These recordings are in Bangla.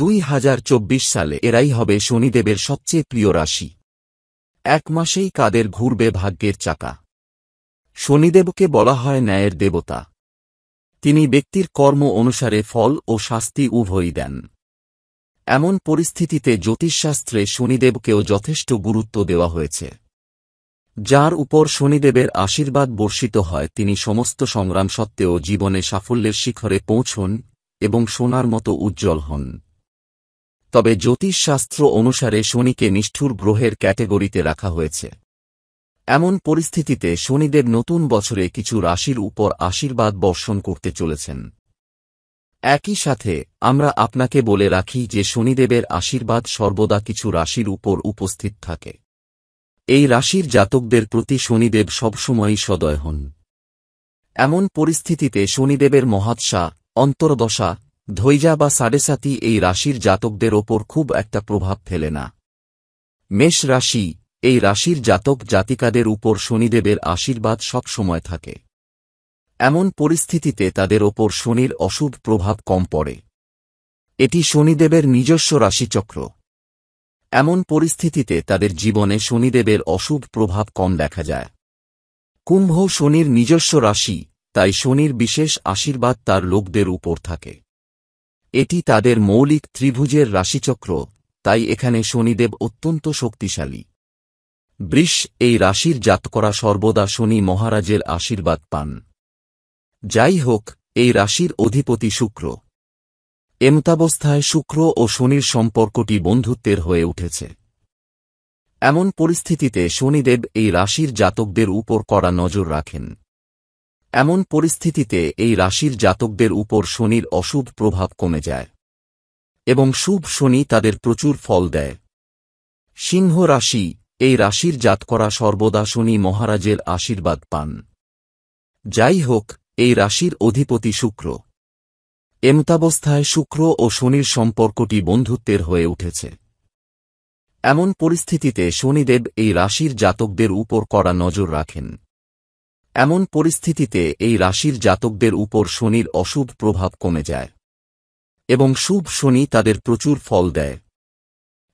দুই সালে এরাই হবে শনিদেবের সবচেয়ে প্রিয় রাশি এক মাসেই কাদের ঘুরবে ভাগ্যের চাকা শনিদেবকে বলা হয় ন্যায়ের দেবতা তিনি ব্যক্তির কর্ম অনুসারে ফল ও শাস্তি উভয়ই দেন এমন পরিস্থিতিতে জ্যোতিষশাস্ত্রে শনিদেবকেও যথেষ্ট গুরুত্ব দেওয়া হয়েছে যার উপর শনিদেবের আশীর্বাদ বর্ষিত হয় তিনি সমস্ত সংগ্রাম সত্ত্বেও জীবনে সাফল্যের শিখরে পৌঁছন এবং সোনার মতো উজ্জ্বল হন তবে জ্যোতিষশাস্ত্র অনুসারে শনিকে নিষ্ঠুর গ্রহের ক্যাটেগরিতে রাখা হয়েছে এমন পরিস্থিতিতে শনিদেব নতুন বছরে কিছু রাশির উপর আশীর্বাদ বর্ষণ করতে চলেছেন একই সাথে আমরা আপনাকে বলে রাখি যে শনিদেবের আশীর্বাদ সর্বদা কিছু রাশির উপর উপস্থিত থাকে এই রাশির জাতকদের প্রতি শনিদেব সবসময়ই সদয় হন এমন পরিস্থিতিতে শনিদেবের মহাৎসা অন্তর্দশা ধৈজা বা সাড়েসাতি এই রাশির জাতকদের ওপর খুব একটা প্রভাব ফেলে না মেষ রাশি এই রাশির জাতক জাতিকাদের উপর শনিদেবের আশীর্বাদ সব সময় থাকে এমন পরিস্থিতিতে তাদের ওপর শনির অশুভ প্রভাব কম পড়ে এটি শনিদেবের নিজস্ব রাশিচক্র এমন পরিস্থিতিতে তাদের জীবনে শনিদেবের অশুভ প্রভাব কম দেখা যায় কুম্ভ শনির নিজস্ব রাশি তাই শনির বিশেষ আশীর্বাদ তার লোকদের উপর থাকে এটি তাদের মৌলিক ত্রিভুজের রাশিচক্র তাই এখানে শনিদেব অত্যন্ত শক্তিশালী বৃষ এই রাশির জাতকরা সর্বদা শনি মহারাজের আশীর্বাদ পান যাই হোক এই রাশির অধিপতি শুক্র এমতাবস্থায় শুক্র ও শনির সম্পর্কটি বন্ধুত্বের হয়ে উঠেছে এমন পরিস্থিতিতে শনিদেব এই রাশির জাতকদের উপর কড়া নজর রাখেন এমন পরিস্থিতিতে এই রাশির জাতকদের উপর শনির অশুভ প্রভাব কমে যায় এবং শুভ শনি তাদের প্রচুর ফল দেয় সিংহ রাশি এই রাশির জাতকরা সর্বদা শনি মহারাজের আশীর্বাদ পান যাই হোক এই রাশির অধিপতি শুক্র এমতাবস্থায় শুক্র ও শনির সম্পর্কটি বন্ধুত্বের হয়ে উঠেছে এমন পরিস্থিতিতে শনিদেব এই রাশির জাতকদের উপর কড়া নজর রাখেন এমন পরিস্থিতিতে এই রাশির জাতকদের উপর শনির অশুভ প্রভাব কমে যায় এবং শুভ শনি তাদের প্রচুর ফল দেয়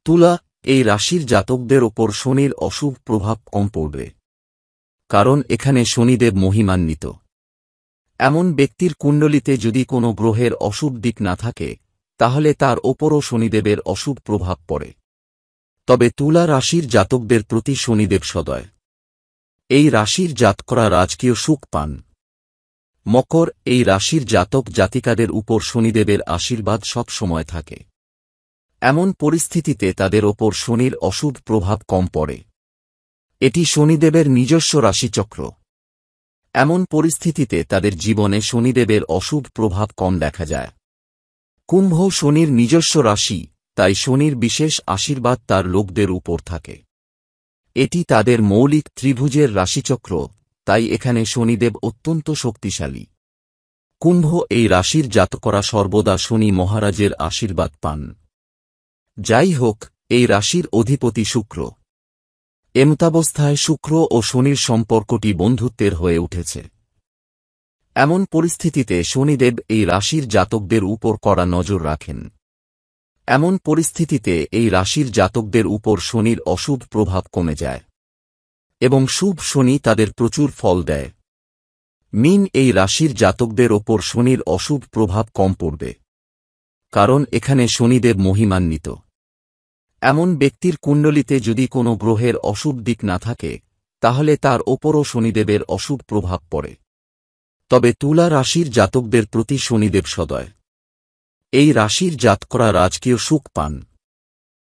তুলা এই রাশির জাতকদের ওপর শনির অশুভ প্রভাব কম পড়বে কারণ এখানে শনিদেব মহিমান্বিত এমন ব্যক্তির কুণ্ডলিতে যদি কোনো গ্রহের অশুভ দিক না থাকে তাহলে তার ওপরও শনিদেবের অশুভ প্রভাব পড়ে তবে তুলা রাশির জাতকদের প্রতি শনিদেব সদয় এই রাশির জাতকরা রাজকীয় সুখ পান মকর এই রাশির জাতক জাতিকাদের উপর শনিদেবের আশীর্বাদ সব সময় থাকে এমন পরিস্থিতিতে তাদের ওপর শনির অশুভ প্রভাব কম পড়ে এটি শনিদেবের নিজস্ব রাশিচক্র এমন পরিস্থিতিতে তাদের জীবনে শনিদেবের অশুভ প্রভাব কম দেখা যায় কুম্ভ শনির নিজস্ব রাশি তাই শনির বিশেষ আশীর্বাদ তার লোকদের উপর থাকে এটি তাদের মৌলিক ত্রিভুজের রাশিচক্র তাই এখানে শনিদেব অত্যন্ত শক্তিশালী কুম্ভ এই রাশির জাতকরা সর্বদা শনি মহারাজের আশীর্বাদ পান যাই হোক এই রাশির অধিপতি শুক্র এমতাবস্থায় শুক্র ও শনির সম্পর্কটি বন্ধুত্বের হয়ে উঠেছে এমন পরিস্থিতিতে শনিদেব এই রাশির জাতকদের উপর কড়া নজর রাখেন এমন পরিস্থিতিতে এই রাশির জাতকদের উপর শনির অশুভ প্রভাব কমে যায় এবং শুভ শনি তাদের প্রচুর ফল দেয় মিন এই রাশির জাতকদের ওপর শনির অশুভ প্রভাব কম পড়বে কারণ এখানে শনিদেব মহিমান্বিত এমন ব্যক্তির কুণ্ডলিতে যদি কোনো গ্রহের অশুভ দিক না থাকে তাহলে তার ওপরও শনিদেবের অশুভ প্রভাব পড়ে তবে তুলা রাশির জাতকদের প্রতি শনিদেব সদয় এই রাশির জাতকরা রাজকীয় সুখ পান